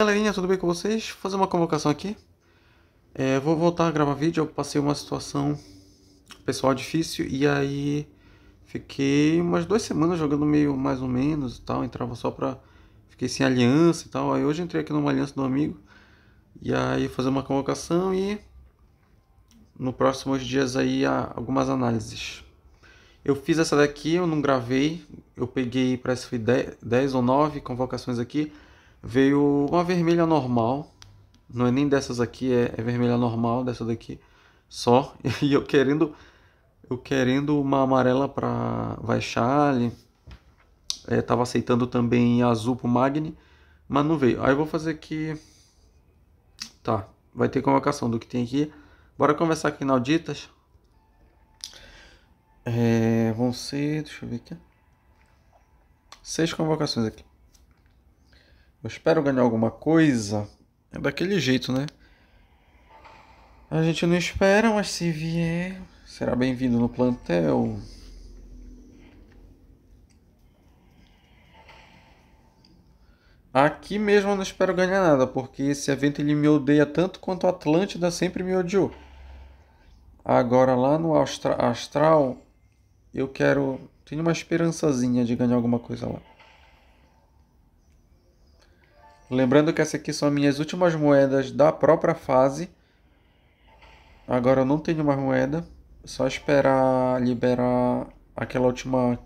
Galerinha, tudo bem com vocês? Vou fazer uma convocação aqui. É, vou voltar a gravar vídeo, eu passei uma situação pessoal difícil e aí fiquei umas duas semanas jogando meio mais ou menos e tal, entrava só pra... Fiquei sem aliança e tal, aí hoje entrei aqui numa aliança do amigo e aí fazer uma convocação e no próximos dias aí algumas análises. Eu fiz essa daqui, eu não gravei, eu peguei parece que foi 10 ou 9 convocações aqui Veio uma vermelha normal. Não é nem dessas aqui, é, é vermelha normal, dessa daqui só. E eu querendo eu querendo uma amarela para Vaixale. É, tava aceitando também azul pro Magni, mas não veio. Aí eu vou fazer aqui. Tá, vai ter convocação do que tem aqui. Bora conversar aqui na Auditas. É, vão ser, deixa eu ver aqui. Seis convocações aqui eu espero ganhar alguma coisa, é daquele jeito, né? A gente não espera, mas se vier, será bem-vindo no plantel. Aqui mesmo eu não espero ganhar nada, porque esse evento ele me odeia tanto quanto o Atlântida sempre me odiou. Agora lá no Astral, eu quero. Tenho uma esperançazinha de ganhar alguma coisa lá. Lembrando que essas aqui são minhas últimas moedas da própria fase. Agora eu não tenho mais moeda. Só esperar liberar aquela última...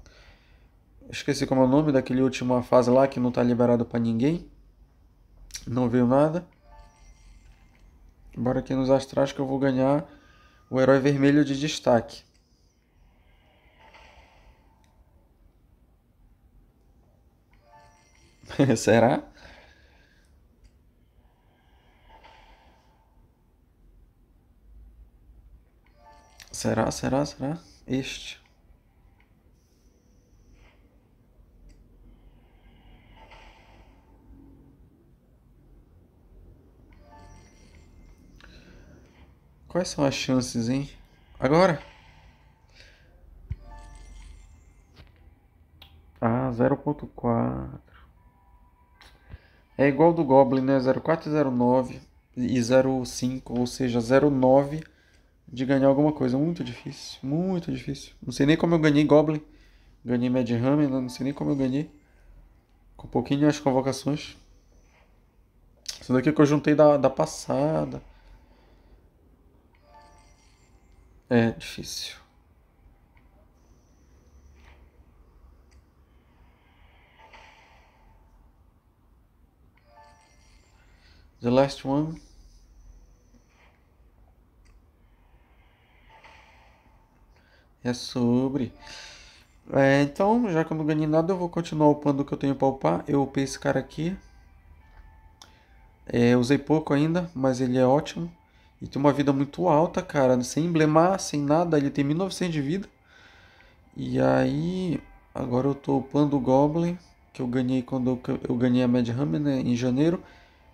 Esqueci como é o nome daquele última fase lá que não está liberado para ninguém. Não veio nada. Bora aqui nos astrais que eu vou ganhar o herói vermelho de destaque. Será? Será, será, será? Este. Quais são as chances, hein? Agora? Ah, 0.4. É igual do Goblin, né? 0.4, 0.9 e 0.5, ou seja, 0.9 de ganhar alguma coisa. Muito difícil, muito difícil. Não sei nem como eu ganhei Goblin. Ganhei Mad Hammer, né? não sei nem como eu ganhei. Com um pouquinho as convocações. Isso daqui é que eu juntei da, da passada. É difícil. The last one. É sobre. É, então, já que eu não ganhei nada, eu vou continuar upando o que eu tenho para upar. Eu upei esse cara aqui. É, usei pouco ainda, mas ele é ótimo. E tem uma vida muito alta, cara. Sem emblemar, sem nada. Ele tem 1900 de vida. E aí... Agora eu tô upando o Goblin. Que eu ganhei quando eu, ganhei a Mad Hammer, né? Em janeiro.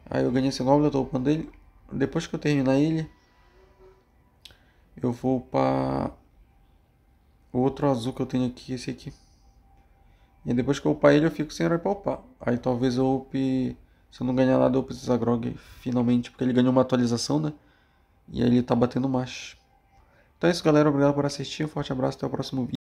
Aí eu ganhei esse Goblin, eu tô upando ele. Depois que eu terminar ele... Eu vou upar o outro azul que eu tenho aqui, esse aqui. E depois que eu upar ele, eu fico sem herói pra upar. Aí talvez eu upe... Se eu não ganhar nada, eu upe Zagrog finalmente, porque ele ganhou uma atualização, né? E aí ele tá batendo mais. Então é isso, galera. Obrigado por assistir. Um forte abraço. Até o próximo vídeo.